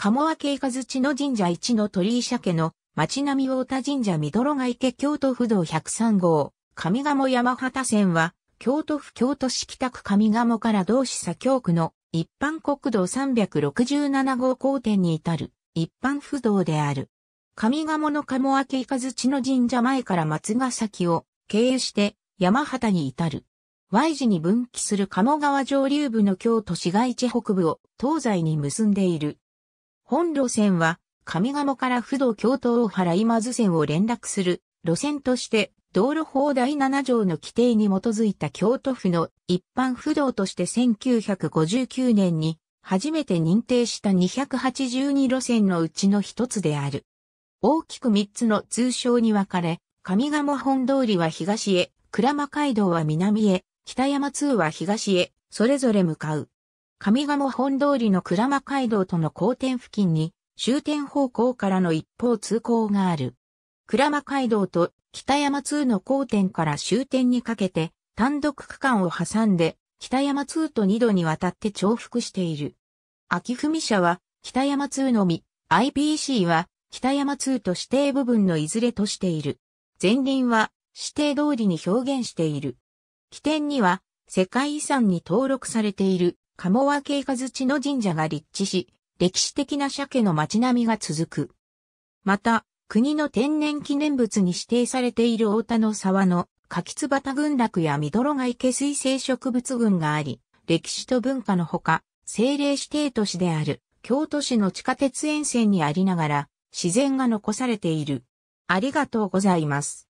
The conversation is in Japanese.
鴨明け雷地の神社一の鳥居社家の町並太田神社み戸ろが池京都府道103号、上鴨山畑線は、京都府京都市北区上鴨から同市左京区の一般国道367号交点に至る一般府道である。上鴨の鴨明和地の神社前から松ヶ崎を経由して山畑に至る。Y 字に分岐する鴨川上流部の京都市街地北部を東西に結んでいる本路線は、上鴨から不動京都大原今津線を連絡する路線として、道路法第7条の規定に基づいた京都府の一般不動として1959年に初めて認定した282路線のうちの一つである。大きく3つの通称に分かれ、上鴨本通りは東へ、鞍馬街道は南へ、北山通は東へ、それぞれ向かう。上賀茂本通りの鞍馬街道との交点付近に、終点方向からの一方通行がある。鞍馬街道と北山2の交点から終点にかけて、単独区間を挟んで、北山2と2度にわたって重複している。秋文社は、北山2のみ、i p c は、北山2と指定部分のいずれとしている。前輪は、指定通りに表現している。起点には、世界遺産に登録されている、鴨和慶和地の神社が立地し、歴史的な鮭の街並みが続く。また、国の天然記念物に指定されている大田の沢の柿津群落やミドロガ池水生植物群があり、歴史と文化のほか、政令指定都市である京都市の地下鉄沿線にありながら、自然が残されている。ありがとうございます。